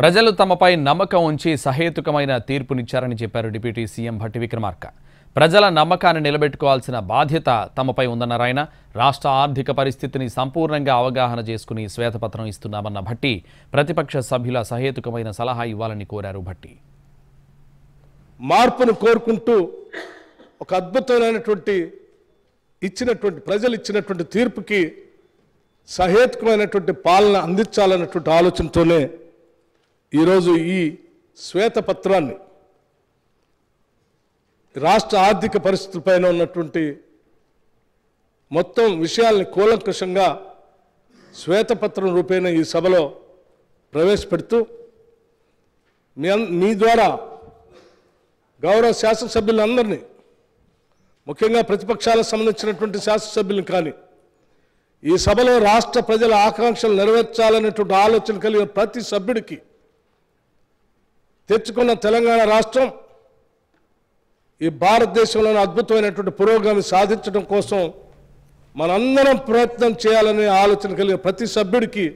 ప్రజలు తమపై నమ్మకం ఉంచి సహేతుకమైన తీర్పునిచ్చారని చెప్పారు డిప్యూటీ సీఎం భట్టి విక్రమార్క ప్రజల నమ్మకాన్ని నిలబెట్టుకోవాల్సిన బాధ్యత తమపై ఉందన్నారాయన రాష్ట్ర ఆర్థిక పరిస్థితిని సంపూర్ణంగా అవగాహన చేసుకుని శ్వేతపత్రం ఇస్తున్నామన్న భట్టి ప్రతిపక్ష సభ్యుల సహేతుకమైన సలహా ఇవ్వాలని కోరారు భట్టి మార్పును కోరుకుంటూ ఒక అద్భుతమైనటువంటి ఇచ్చినటువంటి ప్రజలు ఇచ్చినటువంటి తీర్పుకి సహేతుకమైనటువంటి పాలన అందించాలన్నటువంటి ఆలోచనతోనే ఈరోజు ఈ శ్వేతపత్రాన్ని రాష్ట్ర ఆర్థిక పరిస్థితులపైన ఉన్నటువంటి మొత్తం విషయాల్ని కూలంకషంగా శ్వేతపత్రం రూపేణ ఈ సభలో ప్రవేశపెడుతూ మీ మీ ద్వారా గౌరవ శాసనసభ్యులందరినీ ముఖ్యంగా ప్రతిపక్షాలకు సంబంధించినటువంటి శాసనసభ్యులను కానీ ఈ సభలో రాష్ట్ర ప్రజల ఆకాంక్షలు నెరవేర్చాలనేటువంటి ఆలోచన కలిగిన ప్రతి సభ్యుడికి తెచ్చుకున్న తెలంగాణ రాష్ట్రం ఈ భారతదేశంలోని అద్భుతమైనటువంటి పురోగమి సాధించడం కోసం మనందరం ప్రయత్నం చేయాలనే ఆలోచన కలిగిన ప్రతి సభ్యుడికి